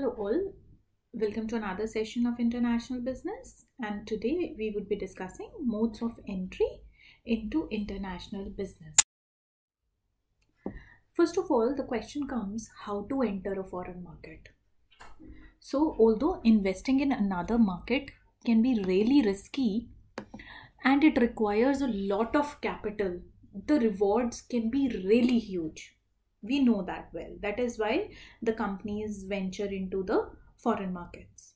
Hello all, welcome to another session of International Business and today we would be discussing modes of entry into international business. First of all, the question comes how to enter a foreign market. So although investing in another market can be really risky and it requires a lot of capital, the rewards can be really huge. We know that well. That is why the companies venture into the foreign markets.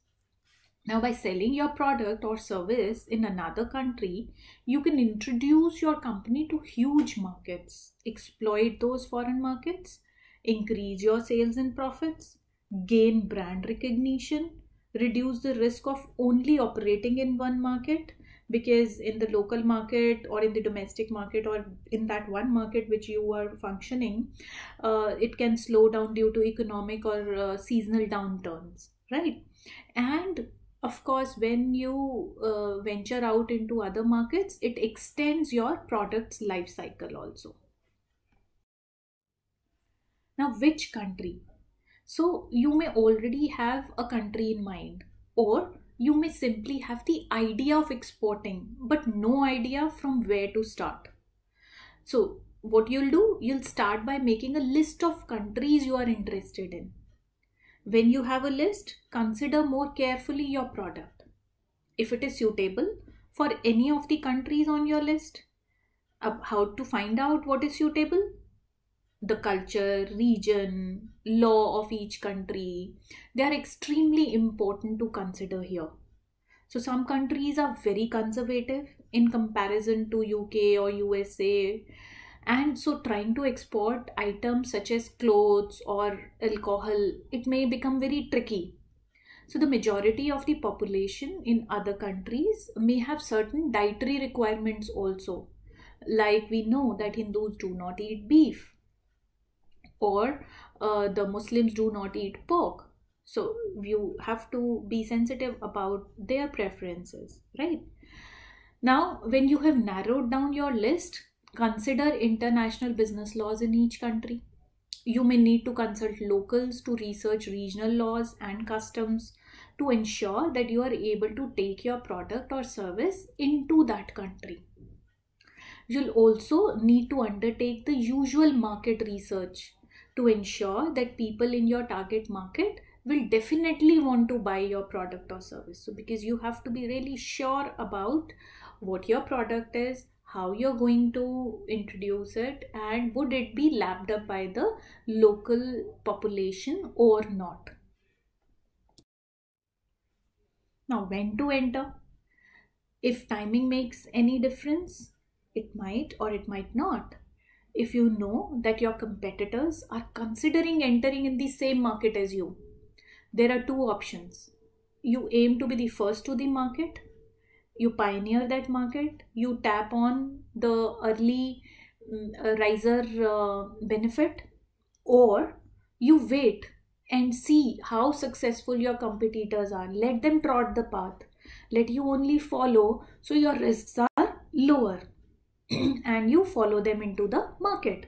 Now, by selling your product or service in another country, you can introduce your company to huge markets, exploit those foreign markets, increase your sales and profits, gain brand recognition, reduce the risk of only operating in one market, because in the local market or in the domestic market or in that one market which you are functioning uh, it can slow down due to economic or uh, seasonal downturns right and of course when you uh, venture out into other markets it extends your product's life cycle also now which country so you may already have a country in mind or you may simply have the idea of exporting, but no idea from where to start. So, what you'll do, you'll start by making a list of countries you are interested in. When you have a list, consider more carefully your product. If it is suitable for any of the countries on your list, uh, how to find out what is suitable, the culture, region, law of each country. They are extremely important to consider here. So some countries are very conservative in comparison to UK or USA. And so trying to export items such as clothes or alcohol, it may become very tricky. So the majority of the population in other countries may have certain dietary requirements also. Like we know that Hindus do not eat beef or uh, the Muslims do not eat pork. So you have to be sensitive about their preferences, right? Now, when you have narrowed down your list, consider international business laws in each country. You may need to consult locals to research regional laws and customs to ensure that you are able to take your product or service into that country. You'll also need to undertake the usual market research to ensure that people in your target market will definitely want to buy your product or service. So, because you have to be really sure about what your product is, how you're going to introduce it, and would it be lapped up by the local population or not. Now, when to enter? If timing makes any difference, it might or it might not if you know that your competitors are considering entering in the same market as you. There are two options. You aim to be the first to the market, you pioneer that market, you tap on the early mm, uh, riser uh, benefit, or you wait and see how successful your competitors are. Let them trot the path. Let you only follow so your risks are lower. and you follow them into the market.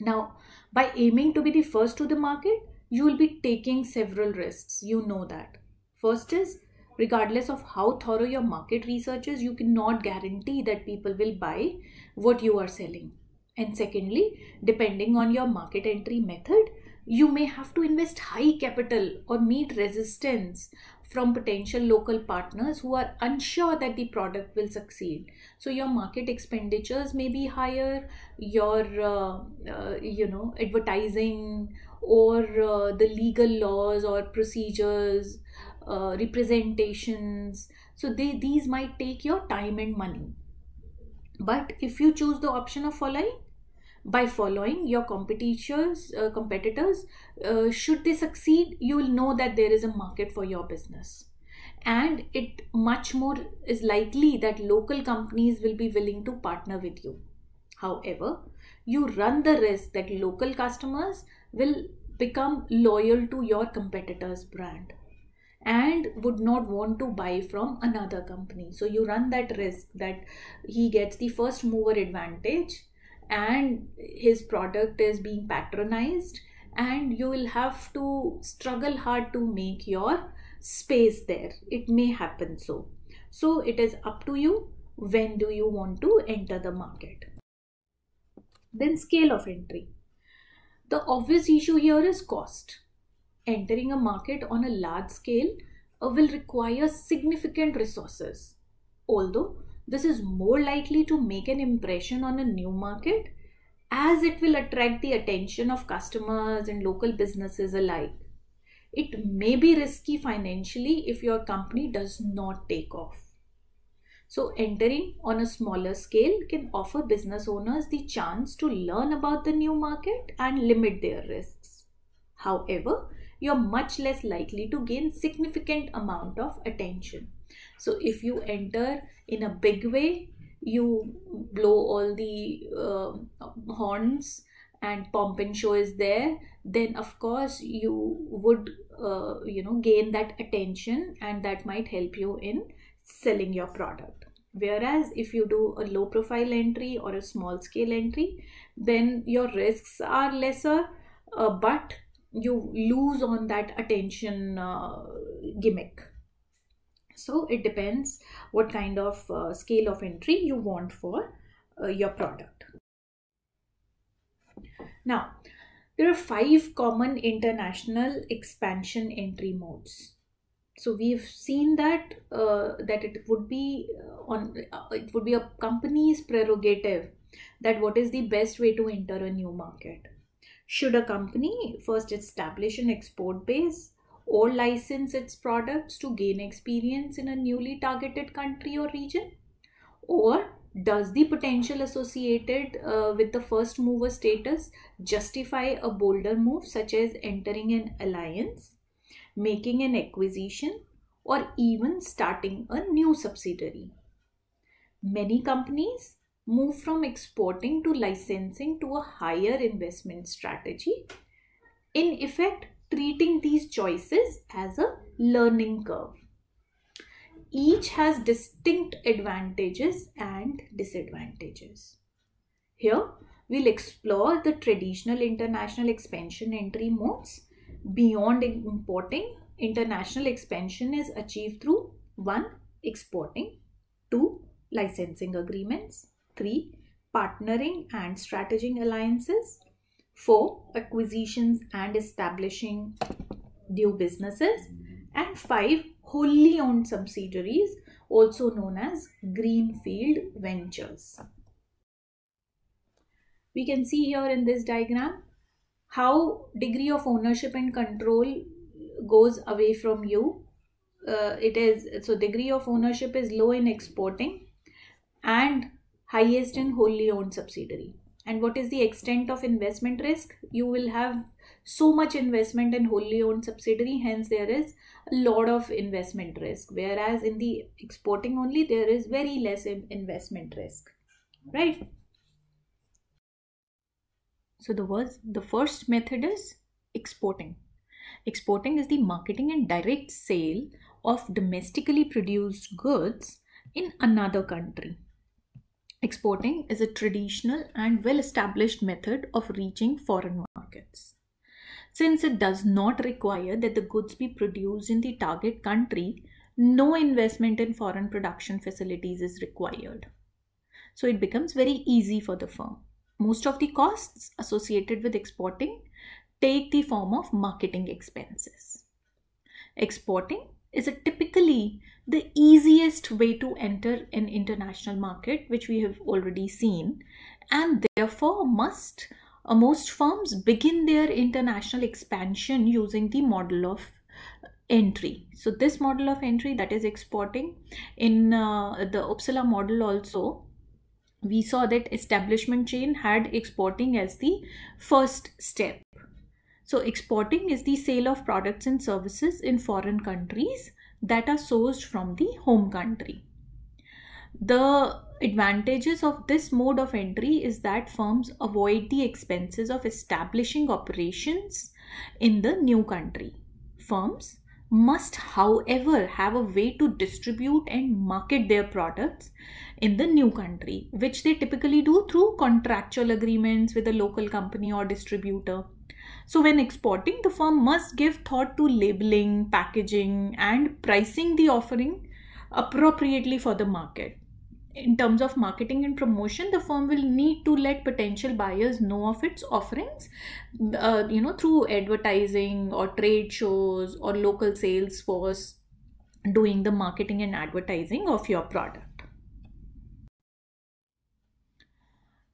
Now, by aiming to be the first to the market, you will be taking several risks. You know that. First is, regardless of how thorough your market research is, you cannot guarantee that people will buy what you are selling. And secondly, depending on your market entry method, you may have to invest high capital or meet resistance from potential local partners who are unsure that the product will succeed so your market expenditures may be higher your uh, uh, you know advertising or uh, the legal laws or procedures uh, representations so they these might take your time and money but if you choose the option of following by following your competitors uh, competitors uh, should they succeed you will know that there is a market for your business and it much more is likely that local companies will be willing to partner with you however you run the risk that local customers will become loyal to your competitors brand and would not want to buy from another company so you run that risk that he gets the first mover advantage and his product is being patronized and you will have to struggle hard to make your space there it may happen so so it is up to you when do you want to enter the market then scale of entry the obvious issue here is cost entering a market on a large scale uh, will require significant resources although this is more likely to make an impression on a new market as it will attract the attention of customers and local businesses alike. It may be risky financially if your company does not take off. So, entering on a smaller scale can offer business owners the chance to learn about the new market and limit their risks. However, you're much less likely to gain significant amount of attention. So, if you enter in a big way you blow all the uh, horns and pomp and show is there then of course you would uh, you know gain that attention and that might help you in selling your product whereas if you do a low profile entry or a small scale entry then your risks are lesser uh, but you lose on that attention uh, gimmick so it depends what kind of uh, scale of entry you want for uh, your product now there are five common international expansion entry modes so we've seen that uh, that it would be uh, on uh, it would be a company's prerogative that what is the best way to enter a new market should a company first establish an export base or license its products to gain experience in a newly targeted country or region? Or does the potential associated uh, with the first mover status justify a bolder move such as entering an alliance, making an acquisition, or even starting a new subsidiary? Many companies move from exporting to licensing to a higher investment strategy, in effect treating these choices as a learning curve. Each has distinct advantages and disadvantages. Here, we'll explore the traditional international expansion entry modes. Beyond importing, international expansion is achieved through 1. Exporting 2. Licensing agreements 3. Partnering and strategic alliances 4. Acquisitions and establishing new businesses. And 5. Wholly owned subsidiaries, also known as greenfield ventures. We can see here in this diagram how degree of ownership and control goes away from you. Uh, it is so degree of ownership is low in exporting and highest in wholly owned subsidiary and what is the extent of investment risk you will have so much investment in wholly owned subsidiary hence there is a lot of investment risk whereas in the exporting only there is very less investment risk right so the words the first method is exporting exporting is the marketing and direct sale of domestically produced goods in another country Exporting is a traditional and well-established method of reaching foreign markets. Since it does not require that the goods be produced in the target country, no investment in foreign production facilities is required. So it becomes very easy for the firm. Most of the costs associated with exporting take the form of marketing expenses. Exporting is a typically the easiest way to enter an international market, which we have already seen, and therefore must uh, most firms begin their international expansion using the model of entry so this model of entry that is exporting in uh, the upsala model also we saw that establishment chain had exporting as the first step so exporting is the sale of products and services in foreign countries that are sourced from the home country. The advantages of this mode of entry is that firms avoid the expenses of establishing operations in the new country. Firms must however have a way to distribute and market their products in the new country which they typically do through contractual agreements with a local company or distributor so when exporting, the firm must give thought to labeling, packaging and pricing the offering appropriately for the market. In terms of marketing and promotion, the firm will need to let potential buyers know of its offerings, uh, you know, through advertising or trade shows or local sales force doing the marketing and advertising of your product.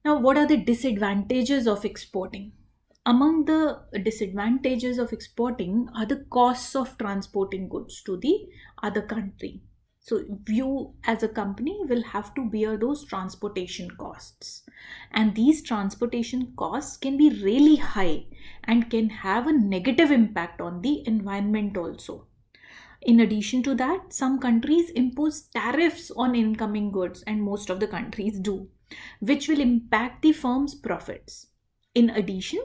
Now, what are the disadvantages of exporting? among the disadvantages of exporting are the costs of transporting goods to the other country. So, you as a company will have to bear those transportation costs. And these transportation costs can be really high and can have a negative impact on the environment also. In addition to that, some countries impose tariffs on incoming goods, and most of the countries do, which will impact the firm's profits. In addition,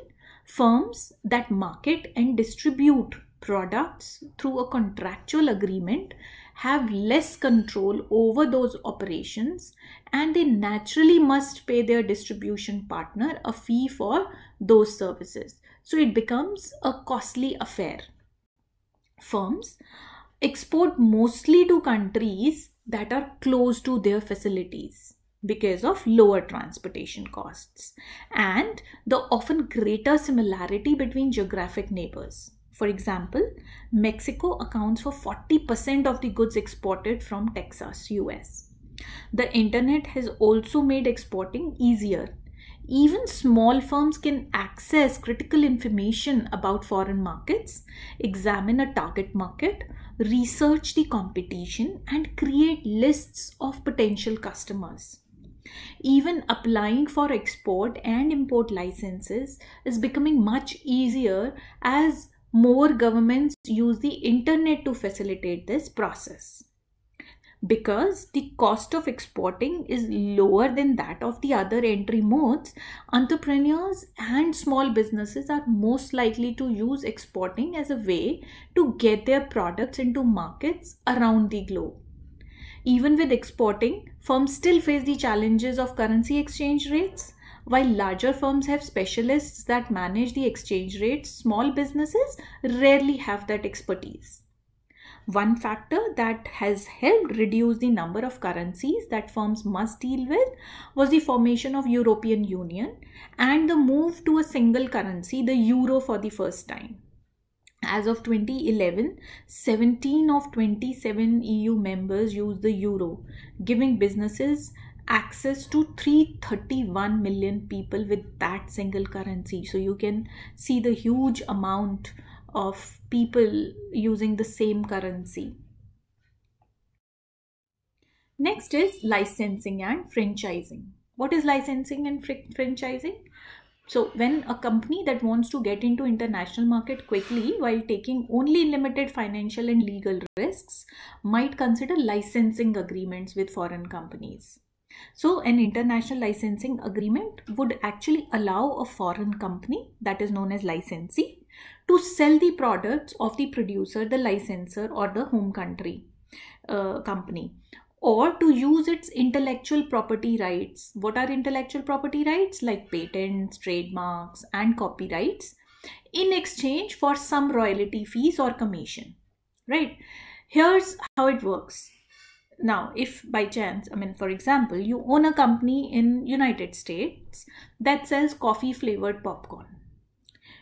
firms that market and distribute products through a contractual agreement have less control over those operations and they naturally must pay their distribution partner a fee for those services. So it becomes a costly affair. Firms export mostly to countries that are close to their facilities because of lower transportation costs and the often greater similarity between geographic neighbors. For example, Mexico accounts for 40% of the goods exported from Texas, US. The internet has also made exporting easier. Even small firms can access critical information about foreign markets, examine a target market, research the competition, and create lists of potential customers. Even applying for export and import licenses is becoming much easier as more governments use the internet to facilitate this process. Because the cost of exporting is lower than that of the other entry modes, entrepreneurs and small businesses are most likely to use exporting as a way to get their products into markets around the globe even with exporting, firms still face the challenges of currency exchange rates. While larger firms have specialists that manage the exchange rates, small businesses rarely have that expertise. One factor that has helped reduce the number of currencies that firms must deal with was the formation of European Union and the move to a single currency, the euro for the first time as of 2011, 17 of 27 EU members use the euro, giving businesses access to 331 million people with that single currency. So you can see the huge amount of people using the same currency. Next is licensing and franchising. What is licensing and franchising? So when a company that wants to get into international market quickly while taking only limited financial and legal risks might consider licensing agreements with foreign companies. So an international licensing agreement would actually allow a foreign company that is known as licensee to sell the products of the producer, the licensor or the home country uh, company or to use its intellectual property rights. What are intellectual property rights? Like patents, trademarks, and copyrights in exchange for some royalty fees or commission. Right? Here's how it works. Now, if by chance, I mean, for example, you own a company in United States that sells coffee flavored popcorn.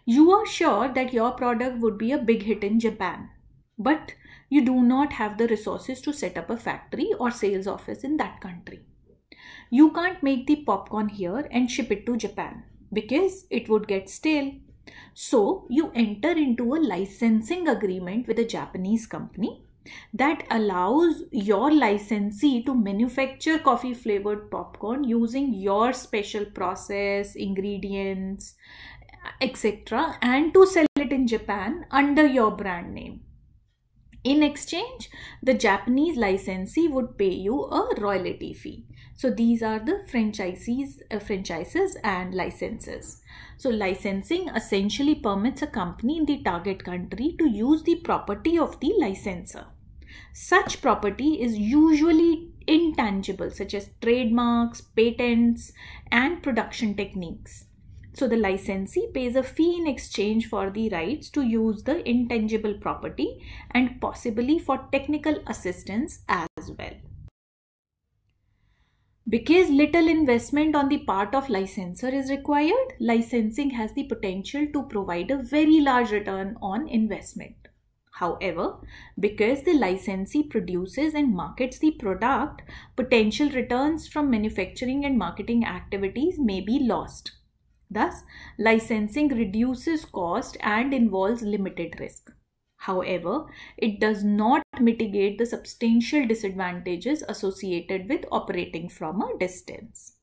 You are sure that your product would be a big hit in Japan. But you do not have the resources to set up a factory or sales office in that country. You can't make the popcorn here and ship it to Japan because it would get stale. So you enter into a licensing agreement with a Japanese company that allows your licensee to manufacture coffee flavored popcorn using your special process, ingredients, etc. and to sell it in Japan under your brand name. In exchange, the Japanese licensee would pay you a royalty fee. So these are the franchisees, uh, franchises and licenses. So licensing essentially permits a company in the target country to use the property of the licensor. Such property is usually intangible such as trademarks, patents and production techniques. So the licensee pays a fee in exchange for the rights to use the intangible property and possibly for technical assistance as well. Because little investment on the part of licensor is required, licensing has the potential to provide a very large return on investment. However, because the licensee produces and markets the product, potential returns from manufacturing and marketing activities may be lost. Thus, licensing reduces cost and involves limited risk. However, it does not mitigate the substantial disadvantages associated with operating from a distance.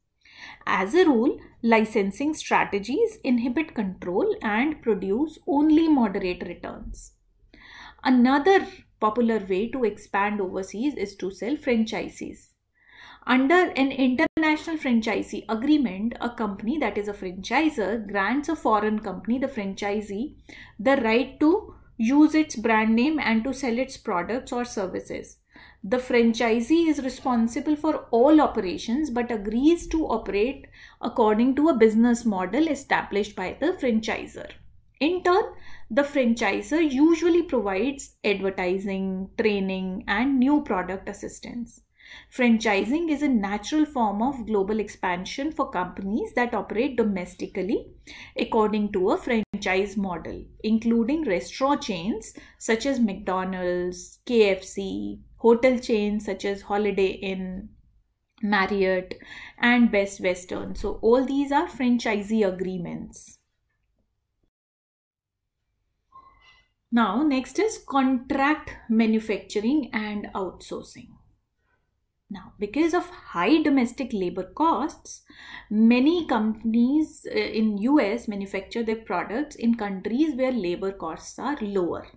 As a rule, licensing strategies inhibit control and produce only moderate returns. Another popular way to expand overseas is to sell franchises. Under an international international franchisee agreement, a company that is a franchisor grants a foreign company, the franchisee, the right to use its brand name and to sell its products or services. The franchisee is responsible for all operations but agrees to operate according to a business model established by the franchisor. In turn, the franchisor usually provides advertising, training, and new product assistance. Franchising is a natural form of global expansion for companies that operate domestically according to a franchise model, including restaurant chains such as McDonald's, KFC, hotel chains such as Holiday Inn, Marriott, and Best Western. So, all these are franchisee agreements. Now, next is contract manufacturing and outsourcing. Now, because of high domestic labor costs, many companies uh, in US manufacture their products in countries where labor costs are lower.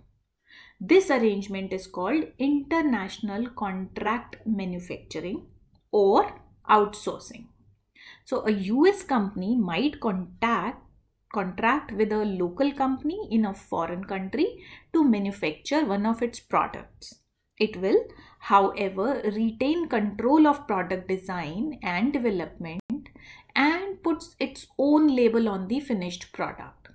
This arrangement is called international contract manufacturing or outsourcing. So a US company might contact contract with a local company in a foreign country to manufacture one of its products. It will however, retain control of product design and development and puts its own label on the finished product.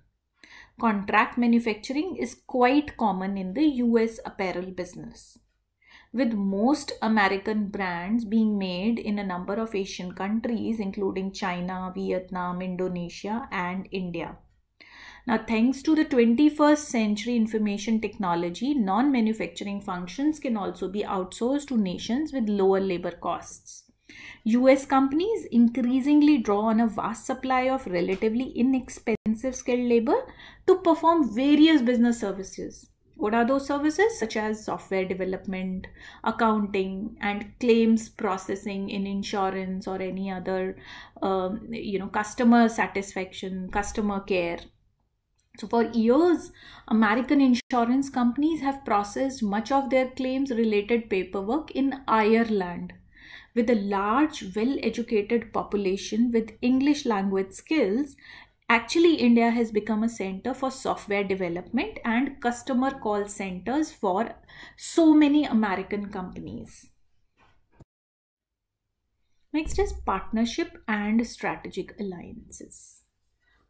Contract manufacturing is quite common in the US apparel business. With most American brands being made in a number of Asian countries, including China, Vietnam, Indonesia, and India. Now, thanks to the 21st century information technology, non-manufacturing functions can also be outsourced to nations with lower labor costs. US companies increasingly draw on a vast supply of relatively inexpensive skilled labor to perform various business services. What are those services? Such as software development, accounting, and claims processing in insurance or any other, um, you know, customer satisfaction, customer care. So, for years, American insurance companies have processed much of their claims related paperwork in Ireland. With a large, well educated population with English language skills, actually, India has become a center for software development and customer call centers for so many American companies. Next is partnership and strategic alliances.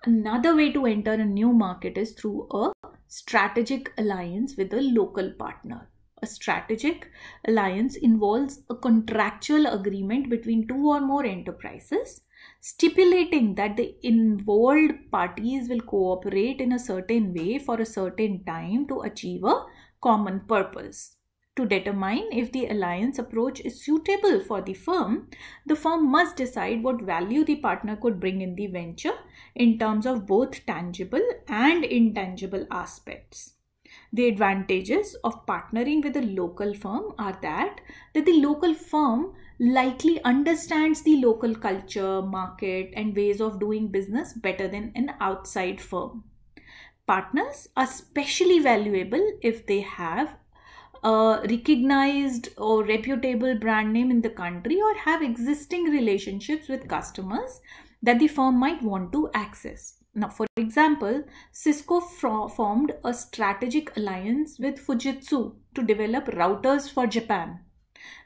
Another way to enter a new market is through a strategic alliance with a local partner. A strategic alliance involves a contractual agreement between two or more enterprises stipulating that the involved parties will cooperate in a certain way for a certain time to achieve a common purpose. To determine if the alliance approach is suitable for the firm, the firm must decide what value the partner could bring in the venture in terms of both tangible and intangible aspects. The advantages of partnering with a local firm are that, that the local firm likely understands the local culture, market and ways of doing business better than an outside firm partners are specially valuable if they have a recognized or reputable brand name in the country or have existing relationships with customers that the firm might want to access. Now, for example, Cisco formed a strategic alliance with Fujitsu to develop routers for Japan.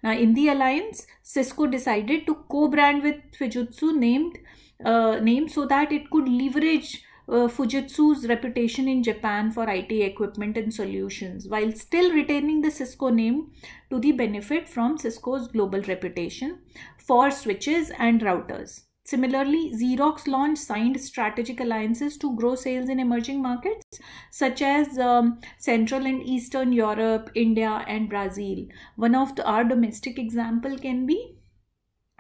Now, in the alliance, Cisco decided to co-brand with Fujitsu named uh, name so that it could leverage uh, Fujitsu's reputation in Japan for IT equipment and solutions while still retaining the Cisco name to the benefit from Cisco's global reputation for switches and routers. Similarly, Xerox launched signed strategic alliances to grow sales in emerging markets such as um, Central and Eastern Europe, India, and Brazil. One of the, our domestic example can be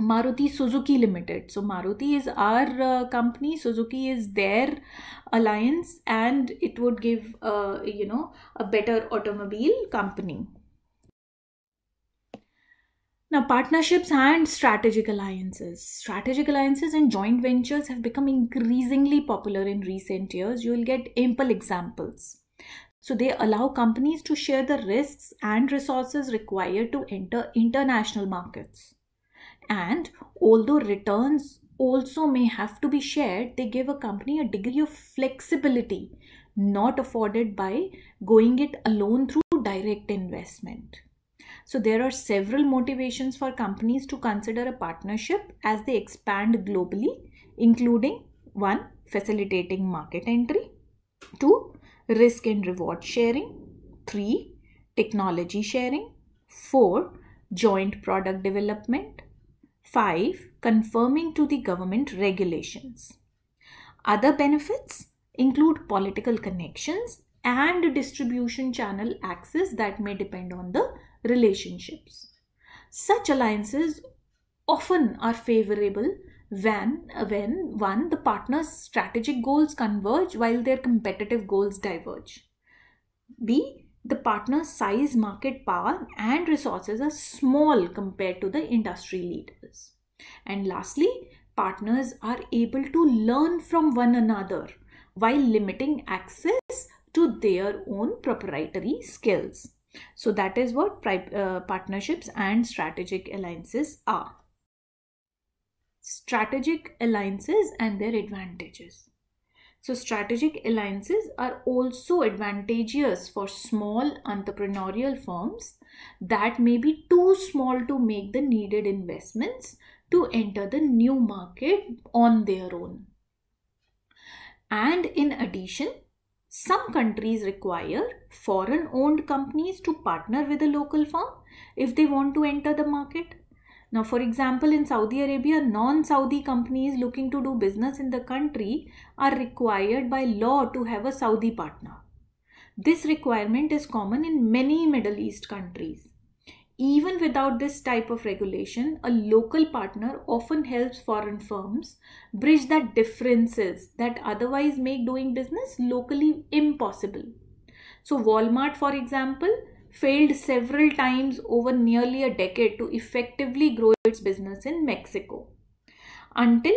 Maruti Suzuki Limited. So Maruti is our uh, company, Suzuki is their alliance and it would give uh, you know a better automobile company. Now, partnerships and strategic alliances. Strategic alliances and joint ventures have become increasingly popular in recent years. You will get ample examples. So, they allow companies to share the risks and resources required to enter international markets. And although returns also may have to be shared, they give a company a degree of flexibility not afforded by going it alone through direct investment. So, there are several motivations for companies to consider a partnership as they expand globally, including one, facilitating market entry, two, risk and reward sharing, three, technology sharing, four, joint product development, 5. Conforming to the government regulations. Other benefits include political connections and distribution channel access that may depend on the relationships. Such alliances often are favorable when, when one, the partner's strategic goals converge while their competitive goals diverge. B, the partner's size, market power, and resources are small compared to the industry leaders. And lastly, partners are able to learn from one another while limiting access to their own proprietary skills. So that is what uh, partnerships and strategic alliances are. Strategic alliances and their advantages. So strategic alliances are also advantageous for small entrepreneurial firms that may be too small to make the needed investments to enter the new market on their own. And in addition, some countries require foreign owned companies to partner with a local firm if they want to enter the market. Now, for example, in Saudi Arabia, non-Saudi companies looking to do business in the country are required by law to have a Saudi partner. This requirement is common in many Middle East countries. Even without this type of regulation, a local partner often helps foreign firms bridge the differences that otherwise make doing business locally impossible. So Walmart, for example, failed several times over nearly a decade to effectively grow its business in Mexico until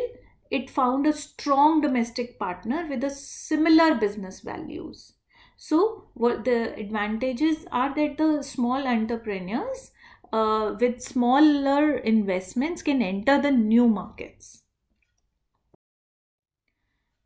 it found a strong domestic partner with a similar business values. So what the advantages are that the small entrepreneurs uh, with smaller investments can enter the new markets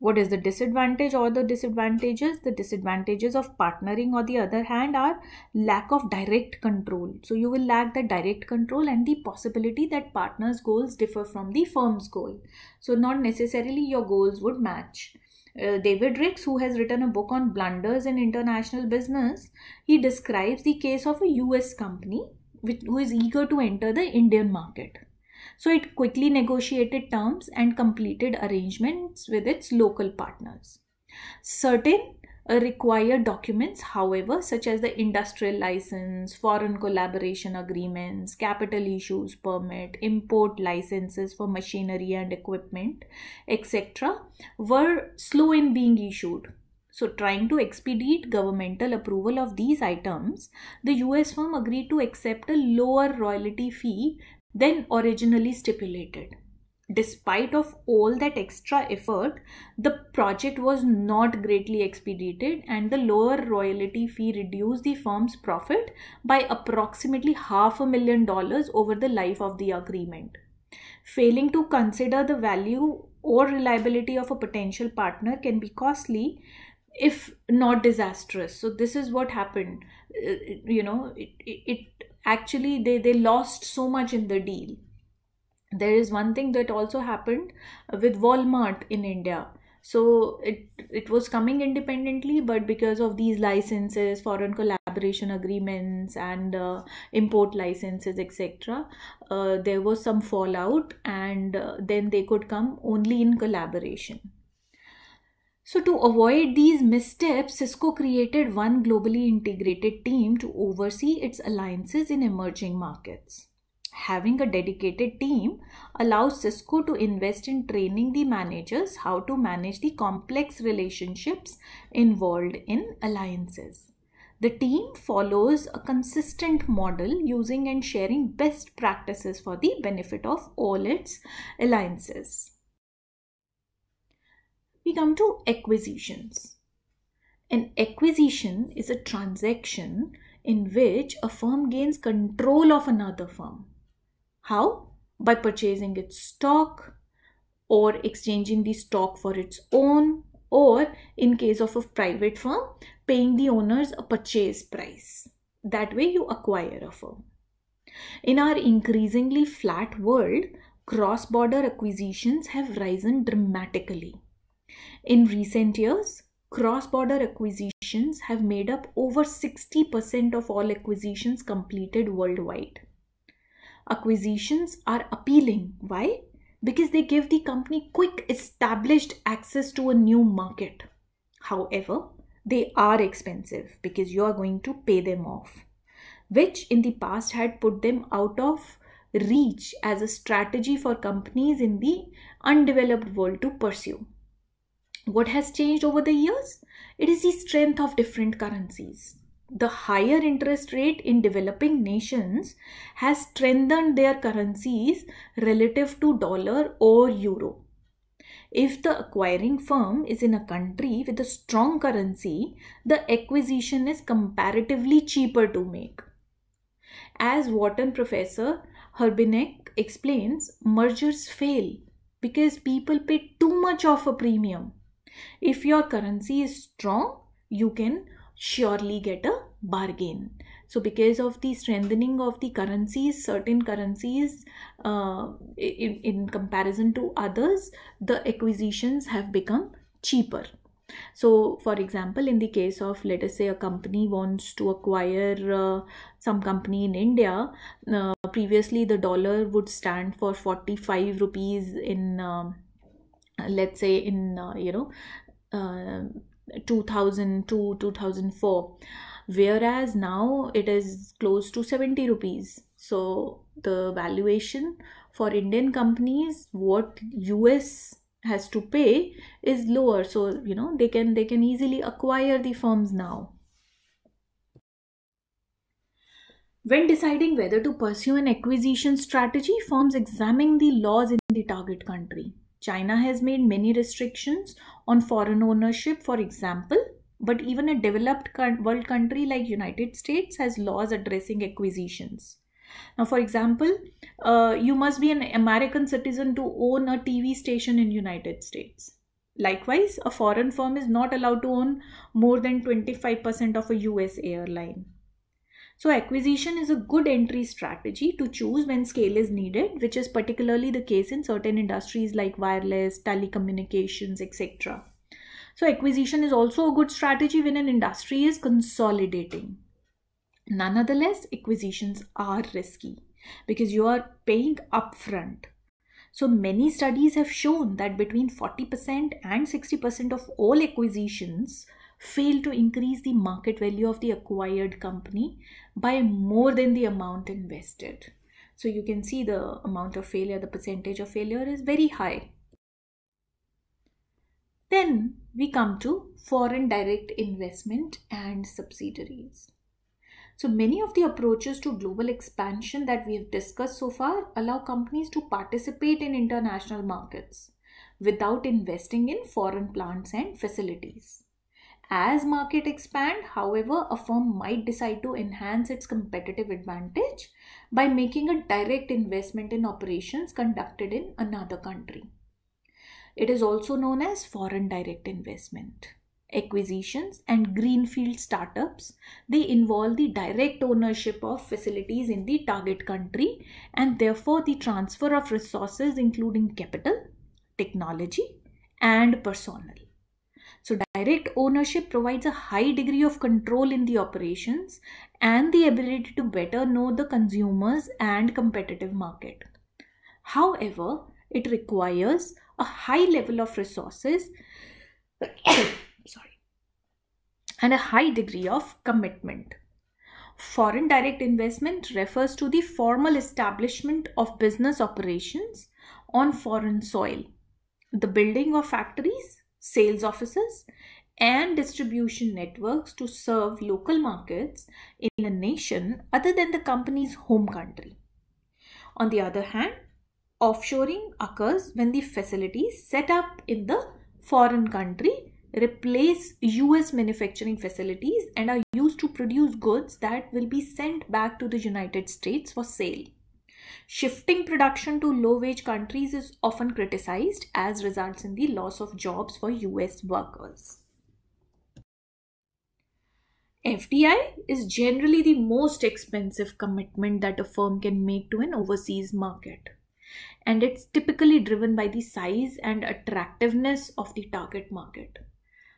what is the disadvantage or the disadvantages? The disadvantages of partnering on the other hand are lack of direct control. So you will lack the direct control and the possibility that partner's goals differ from the firm's goal. So not necessarily your goals would match. Uh, David Ricks, who has written a book on blunders in international business, he describes the case of a US company which, who is eager to enter the Indian market so it quickly negotiated terms and completed arrangements with its local partners. Certain uh, required documents, however, such as the industrial license, foreign collaboration agreements, capital issues permit, import licenses for machinery and equipment, etc., were slow in being issued. So, trying to expedite governmental approval of these items, the US firm agreed to accept a lower royalty fee than originally stipulated. Despite of all that extra effort, the project was not greatly expedited and the lower royalty fee reduced the firm's profit by approximately half a million dollars over the life of the agreement. Failing to consider the value or reliability of a potential partner can be costly if not disastrous so this is what happened uh, you know it, it, it actually they they lost so much in the deal there is one thing that also happened with walmart in india so it it was coming independently but because of these licenses foreign collaboration agreements and uh, import licenses etc uh, there was some fallout and uh, then they could come only in collaboration so to avoid these missteps, Cisco created one globally integrated team to oversee its alliances in emerging markets. Having a dedicated team allows Cisco to invest in training the managers how to manage the complex relationships involved in alliances. The team follows a consistent model using and sharing best practices for the benefit of all its alliances we come to acquisitions. An acquisition is a transaction in which a firm gains control of another firm. How? By purchasing its stock or exchanging the stock for its own or in case of a private firm, paying the owners a purchase price. That way you acquire a firm. In our increasingly flat world, cross-border acquisitions have risen dramatically. In recent years, cross border acquisitions have made up over 60% of all acquisitions completed worldwide. Acquisitions are appealing. Why? Because they give the company quick established access to a new market. However, they are expensive because you are going to pay them off, which in the past had put them out of reach as a strategy for companies in the undeveloped world to pursue. What has changed over the years? It is the strength of different currencies. The higher interest rate in developing nations has strengthened their currencies relative to dollar or euro. If the acquiring firm is in a country with a strong currency, the acquisition is comparatively cheaper to make. As Wharton professor Herbinek explains, mergers fail because people pay too much of a premium if your currency is strong, you can surely get a bargain. So because of the strengthening of the currencies, certain currencies uh, in, in comparison to others, the acquisitions have become cheaper. So, for example, in the case of let us say a company wants to acquire uh, some company in India, uh, previously the dollar would stand for 45 rupees in um, let's say in uh, you know uh, 2002 2004 whereas now it is close to 70 rupees so the valuation for indian companies what us has to pay is lower so you know they can they can easily acquire the firms now when deciding whether to pursue an acquisition strategy firms examine the laws in the target country China has made many restrictions on foreign ownership, for example, but even a developed world country like United States has laws addressing acquisitions. Now, for example, uh, you must be an American citizen to own a TV station in United States. Likewise, a foreign firm is not allowed to own more than 25% of a US airline. So acquisition is a good entry strategy to choose when scale is needed, which is particularly the case in certain industries like wireless, telecommunications, etc. So acquisition is also a good strategy when an industry is consolidating. Nonetheless, acquisitions are risky because you are paying upfront. So many studies have shown that between 40% and 60% of all acquisitions fail to increase the market value of the acquired company by more than the amount invested. So you can see the amount of failure, the percentage of failure is very high. Then we come to foreign direct investment and subsidiaries. So many of the approaches to global expansion that we have discussed so far allow companies to participate in international markets without investing in foreign plants and facilities. As market expand, however, a firm might decide to enhance its competitive advantage by making a direct investment in operations conducted in another country. It is also known as foreign direct investment. Acquisitions and greenfield startups, they involve the direct ownership of facilities in the target country and therefore the transfer of resources including capital, technology and personnel. Direct ownership provides a high degree of control in the operations and the ability to better know the consumers and competitive market. However, it requires a high level of resources sorry, and a high degree of commitment. Foreign direct investment refers to the formal establishment of business operations on foreign soil, the building of factories, sales offices, and distribution networks to serve local markets in a nation other than the company's home country. On the other hand, offshoring occurs when the facilities set up in the foreign country replace US manufacturing facilities and are used to produce goods that will be sent back to the United States for sale. Shifting production to low wage countries is often criticized as results in the loss of jobs for US workers. FDI is generally the most expensive commitment that a firm can make to an overseas market. And it's typically driven by the size and attractiveness of the target market.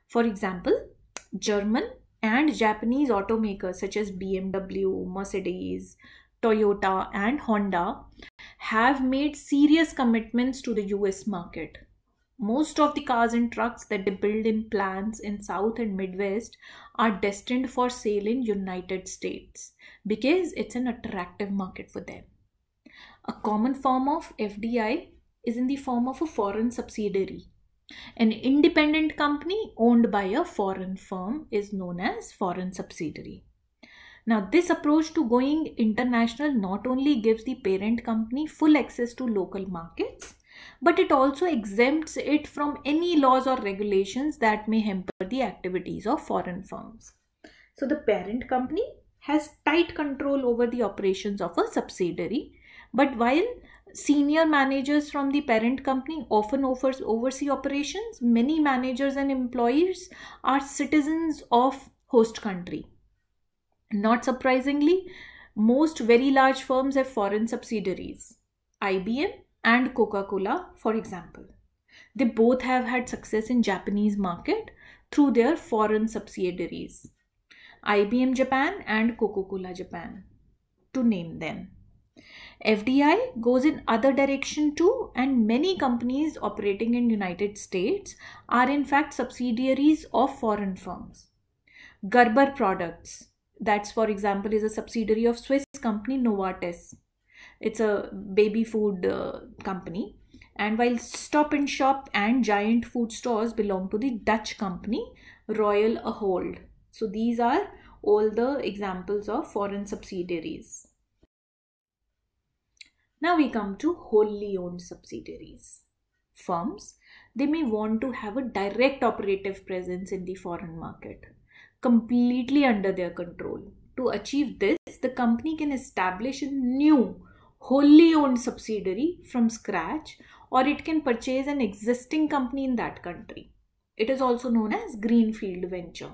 For example, German and Japanese automakers such as BMW, Mercedes, Toyota, and Honda have made serious commitments to the US market. Most of the cars and trucks that they build in plants in South and Midwest are destined for sale in United States because it's an attractive market for them. A common form of FDI is in the form of a foreign subsidiary. An independent company owned by a foreign firm is known as foreign subsidiary. Now, this approach to going international not only gives the parent company full access to local markets, but it also exempts it from any laws or regulations that may hamper the activities of foreign firms. So, the parent company has tight control over the operations of a subsidiary, but while senior managers from the parent company often offers oversee operations many managers and employees are citizens of host country not surprisingly, most very large firms have foreign subsidiaries, IBM and Coca-Cola, for example. They both have had success in Japanese market through their foreign subsidiaries, IBM Japan and Coca-Cola Japan, to name them. FDI goes in other direction too and many companies operating in United States are in fact subsidiaries of foreign firms. Gerber Products that's for example is a subsidiary of swiss company novartis it's a baby food uh, company and while stop and shop and giant food stores belong to the dutch company royal ahold so these are all the examples of foreign subsidiaries now we come to wholly owned subsidiaries firms they may want to have a direct operative presence in the foreign market completely under their control. To achieve this, the company can establish a new wholly owned subsidiary from scratch or it can purchase an existing company in that country. It is also known as greenfield venture.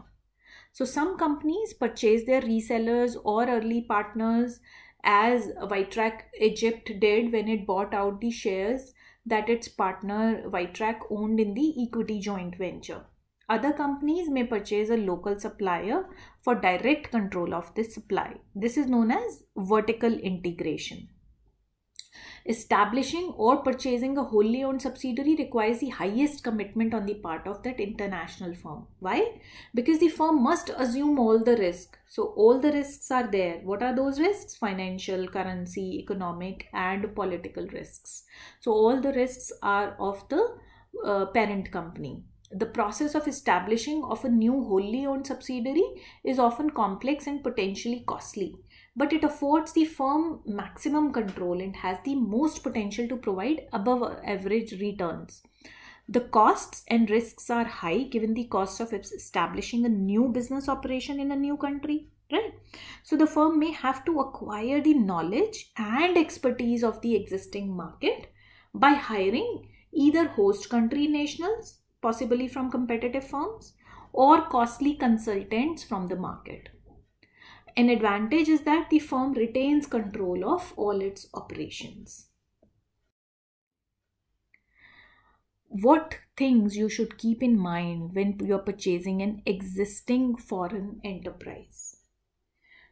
So some companies purchase their resellers or early partners as Vitrac Egypt did when it bought out the shares that its partner Vitrac owned in the equity joint venture. Other companies may purchase a local supplier for direct control of this supply. This is known as vertical integration. Establishing or purchasing a wholly owned subsidiary requires the highest commitment on the part of that international firm. Why? Because the firm must assume all the risk. So, all the risks are there. What are those risks? Financial, currency, economic, and political risks. So, all the risks are of the uh, parent company. The process of establishing of a new wholly owned subsidiary is often complex and potentially costly, but it affords the firm maximum control and has the most potential to provide above average returns. The costs and risks are high given the cost of establishing a new business operation in a new country, right? So the firm may have to acquire the knowledge and expertise of the existing market by hiring either host country nationals possibly from competitive firms or costly consultants from the market. An advantage is that the firm retains control of all its operations. What things you should keep in mind when you're purchasing an existing foreign enterprise?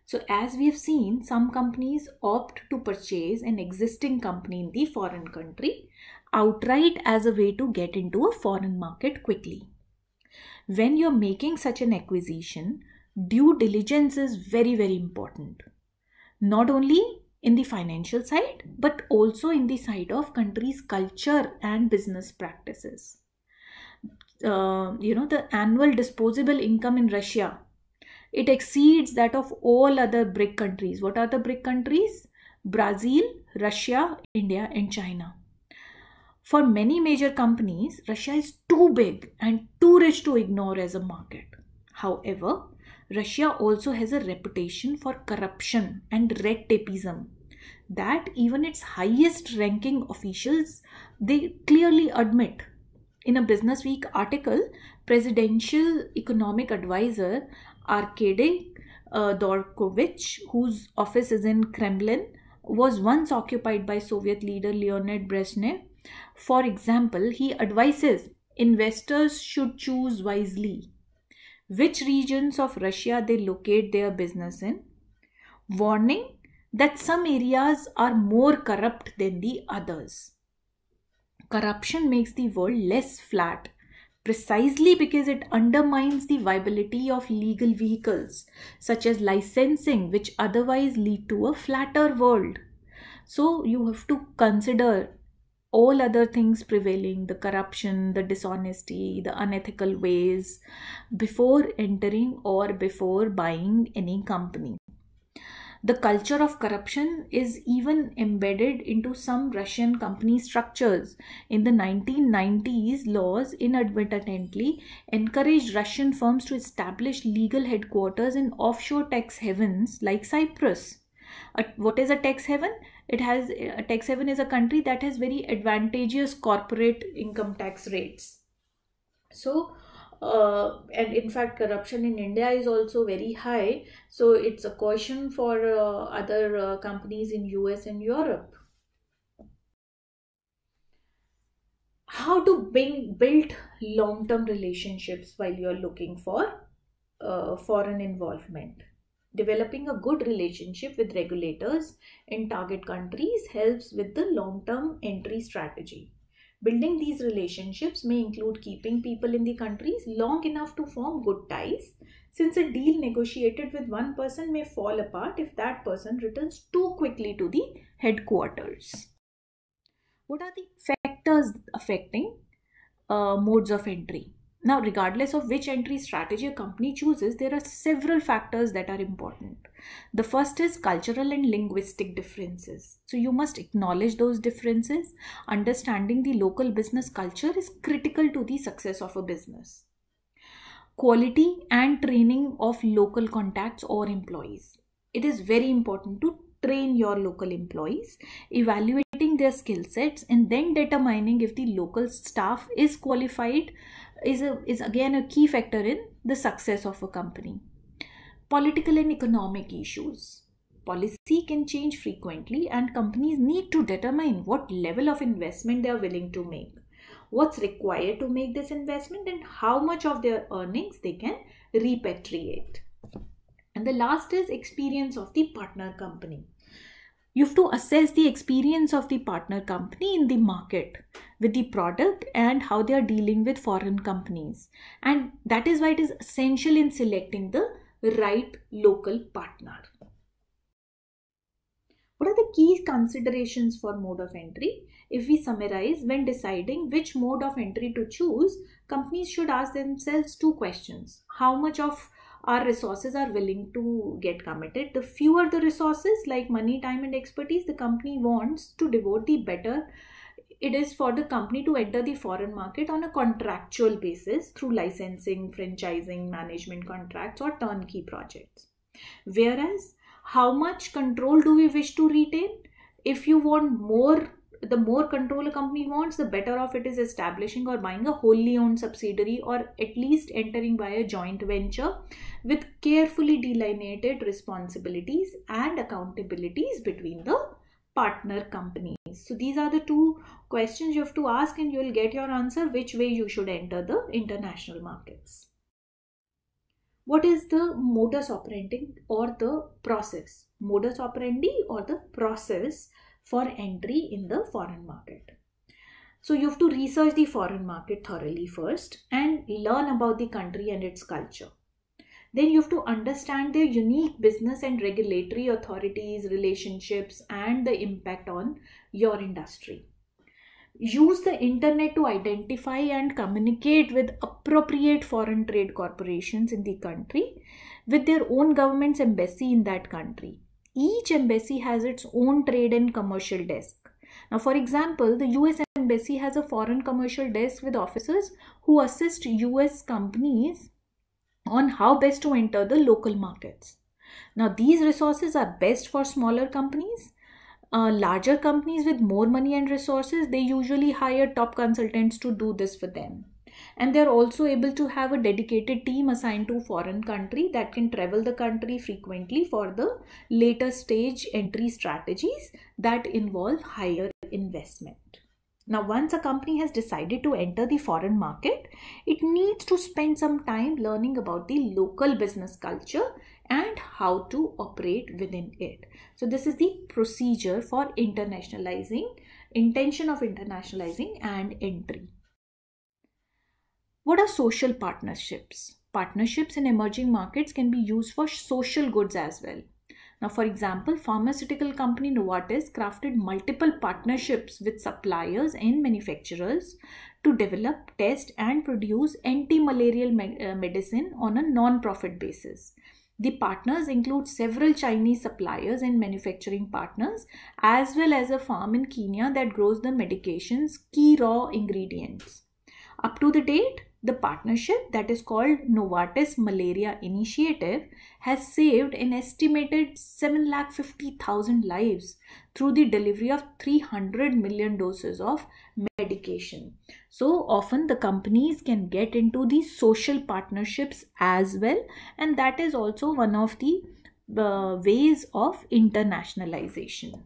So, as we have seen, some companies opt to purchase an existing company in the foreign country outright as a way to get into a foreign market quickly. When you're making such an acquisition, due diligence is very, very important. Not only in the financial side, but also in the side of country's culture and business practices. Uh, you know, the annual disposable income in Russia, it exceeds that of all other BRIC countries. What are the BRIC countries? Brazil, Russia, India and China. For many major companies, Russia is too big and too rich to ignore as a market. However, Russia also has a reputation for corruption and red tapeism that even its highest ranking officials they clearly admit in a business week article presidential economic advisor arkady uh, dorkovich whose office is in kremlin was once occupied by soviet leader leonid brezhnev for example, he advises investors should choose wisely which regions of Russia they locate their business in, warning that some areas are more corrupt than the others. Corruption makes the world less flat precisely because it undermines the viability of legal vehicles such as licensing which otherwise lead to a flatter world so you have to consider all other things prevailing the corruption the dishonesty the unethical ways before entering or before buying any company the culture of corruption is even embedded into some Russian company structures. In the 1990s, laws inadvertently encouraged Russian firms to establish legal headquarters in offshore tax havens like Cyprus. A, what is a tax haven? it has uh, tax haven is a country that has very advantageous corporate income tax rates so uh, and in fact corruption in india is also very high so it's a caution for uh, other uh, companies in us and europe how to bring, build long term relationships while you're looking for uh, foreign involvement Developing a good relationship with regulators in target countries helps with the long term entry strategy. Building these relationships may include keeping people in the countries long enough to form good ties, since a deal negotiated with one person may fall apart if that person returns too quickly to the headquarters. What are the factors affecting uh, modes of entry? Now, regardless of which entry strategy a company chooses, there are several factors that are important. The first is cultural and linguistic differences. So, you must acknowledge those differences. Understanding the local business culture is critical to the success of a business. Quality and training of local contacts or employees. It is very important to train your local employees, evaluating their skill sets, and then determining if the local staff is qualified is, a, is again a key factor in the success of a company. Political and economic issues. Policy can change frequently, and companies need to determine what level of investment they are willing to make, what's required to make this investment, and how much of their earnings they can repatriate. And the last is experience of the partner company you have to assess the experience of the partner company in the market with the product and how they are dealing with foreign companies. And that is why it is essential in selecting the right local partner. What are the key considerations for mode of entry? If we summarize, when deciding which mode of entry to choose, companies should ask themselves two questions. How much of our resources are willing to get committed. The fewer the resources, like money, time, and expertise, the company wants to devote, the better it is for the company to enter the foreign market on a contractual basis through licensing, franchising, management contracts, or turnkey projects. Whereas, how much control do we wish to retain? If you want more the more control a company wants, the better off it is establishing or buying a wholly owned subsidiary or at least entering by a joint venture with carefully delineated responsibilities and accountabilities between the partner companies. So these are the two questions you have to ask and you will get your answer which way you should enter the international markets. What is the modus operandi or the process? Modus operandi or the process for entry in the foreign market. So you have to research the foreign market thoroughly first and learn about the country and its culture. Then you have to understand their unique business and regulatory authorities, relationships, and the impact on your industry. Use the internet to identify and communicate with appropriate foreign trade corporations in the country, with their own government's embassy in that country, each embassy has its own trade and commercial desk. Now, for example, the US Embassy has a foreign commercial desk with officers who assist US companies on how best to enter the local markets. Now, these resources are best for smaller companies. Uh, larger companies with more money and resources, they usually hire top consultants to do this for them and they're also able to have a dedicated team assigned to foreign country that can travel the country frequently for the later stage entry strategies that involve higher investment. Now, once a company has decided to enter the foreign market, it needs to spend some time learning about the local business culture and how to operate within it. So, this is the procedure for internationalizing, intention of internationalizing and entry. What are social partnerships? Partnerships in emerging markets can be used for social goods as well. Now, for example, pharmaceutical company Novartis crafted multiple partnerships with suppliers and manufacturers to develop, test, and produce anti malarial uh, medicine on a non profit basis. The partners include several Chinese suppliers and manufacturing partners, as well as a farm in Kenya that grows the medication's key raw ingredients. Up to the date, the partnership that is called Novartis Malaria Initiative has saved an estimated 7,50,000 lives through the delivery of 300 million doses of medication. So often the companies can get into these social partnerships as well and that is also one of the uh, ways of internationalization.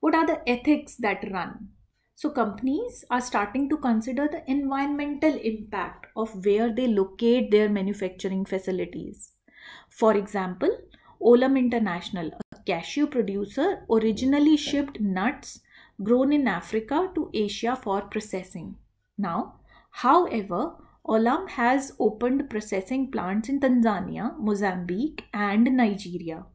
What are the ethics that run so companies are starting to consider the environmental impact of where they locate their manufacturing facilities. For example, Olam International, a cashew producer, originally shipped nuts grown in Africa to Asia for processing. Now, however, Olam has opened processing plants in Tanzania, Mozambique, and Nigeria.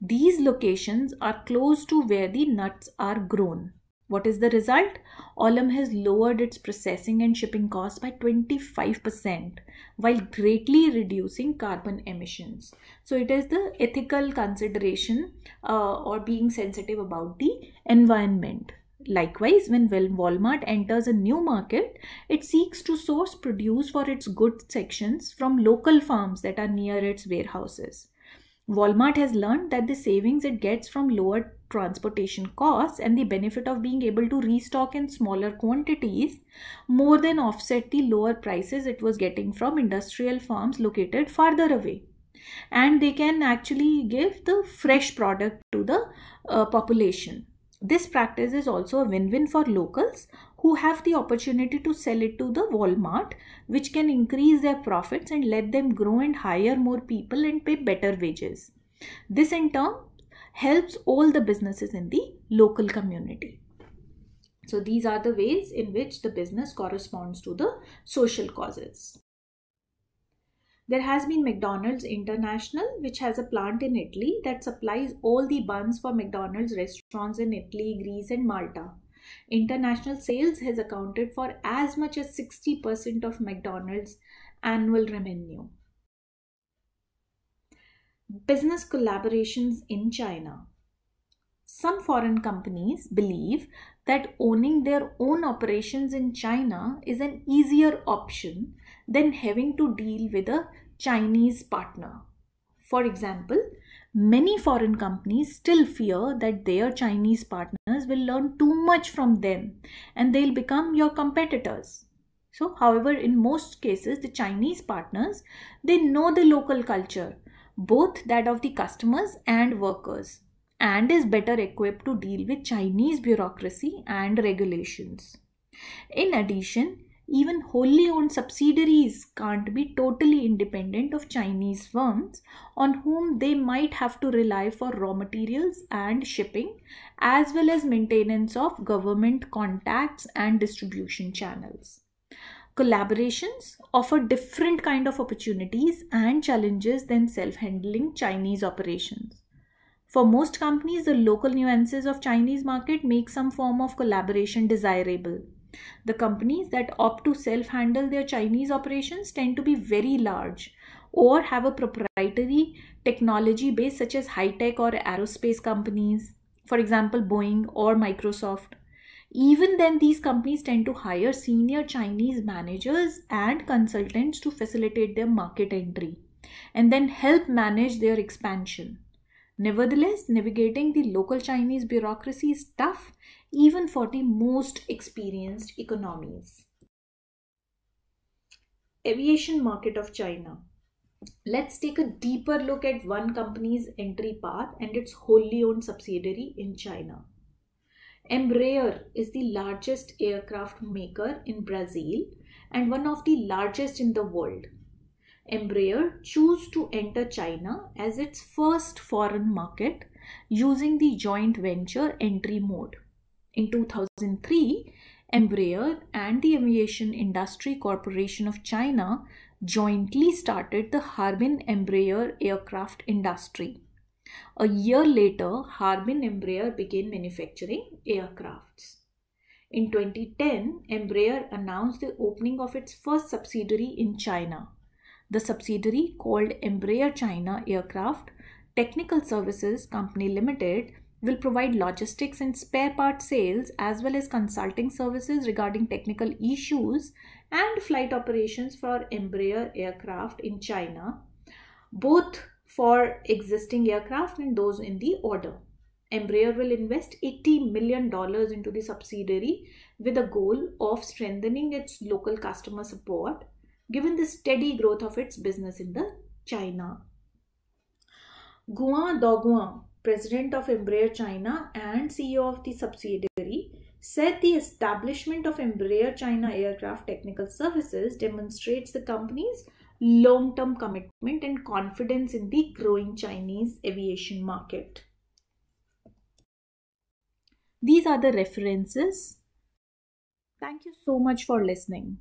These locations are close to where the nuts are grown. What is the result? Olam has lowered its processing and shipping costs by 25% while greatly reducing carbon emissions. So it is the ethical consideration uh, or being sensitive about the environment. Likewise, when Walmart enters a new market, it seeks to source produce for its goods sections from local farms that are near its warehouses. Walmart has learned that the savings it gets from lower transportation costs and the benefit of being able to restock in smaller quantities more than offset the lower prices it was getting from industrial farms located farther away. And they can actually give the fresh product to the uh, population. This practice is also a win win for locals who have the opportunity to sell it to the Walmart, which can increase their profits and let them grow and hire more people and pay better wages. This in turn helps all the businesses in the local community. So these are the ways in which the business corresponds to the social causes. There has been McDonald's International, which has a plant in Italy that supplies all the buns for McDonald's restaurants in Italy, Greece, and Malta. International sales has accounted for as much as 60% of McDonald's annual revenue. Business collaborations in China. Some foreign companies believe that owning their own operations in China is an easier option than having to deal with a Chinese partner. For example, many foreign companies still fear that their Chinese partners will learn too much from them and they'll become your competitors. So, however, in most cases, the Chinese partners, they know the local culture, both that of the customers and workers, and is better equipped to deal with Chinese bureaucracy and regulations. In addition, even wholly owned subsidiaries can't be totally independent of Chinese firms on whom they might have to rely for raw materials and shipping, as well as maintenance of government contacts and distribution channels. Collaborations offer different kind of opportunities and challenges than self-handling Chinese operations. For most companies, the local nuances of Chinese market make some form of collaboration desirable. The companies that opt to self handle their Chinese operations tend to be very large or have a proprietary technology base, such as high tech or aerospace companies, for example, Boeing or Microsoft. Even then, these companies tend to hire senior Chinese managers and consultants to facilitate their market entry and then help manage their expansion. Nevertheless, navigating the local Chinese bureaucracy is tough even for the most experienced economies. Aviation market of China. Let's take a deeper look at one company's entry path and its wholly owned subsidiary in China. Embraer is the largest aircraft maker in Brazil and one of the largest in the world. Embraer chose to enter China as its first foreign market using the joint venture entry mode. In 2003, Embraer and the Aviation Industry Corporation of China jointly started the Harbin Embraer aircraft industry. A year later, Harbin Embraer began manufacturing aircrafts. In 2010, Embraer announced the opening of its first subsidiary in China. The subsidiary called Embraer China Aircraft Technical Services Company Limited will provide logistics and spare part sales as well as consulting services regarding technical issues and flight operations for Embraer aircraft in China, both for existing aircraft and those in the order. Embraer will invest $80 million into the subsidiary with a goal of strengthening its local customer support given the steady growth of its business in the China. Guan Doguan president of Embraer China and CEO of the subsidiary, said the establishment of Embraer China Aircraft Technical Services demonstrates the company's long term commitment and confidence in the growing Chinese aviation market. These are the references. Thank you so much for listening.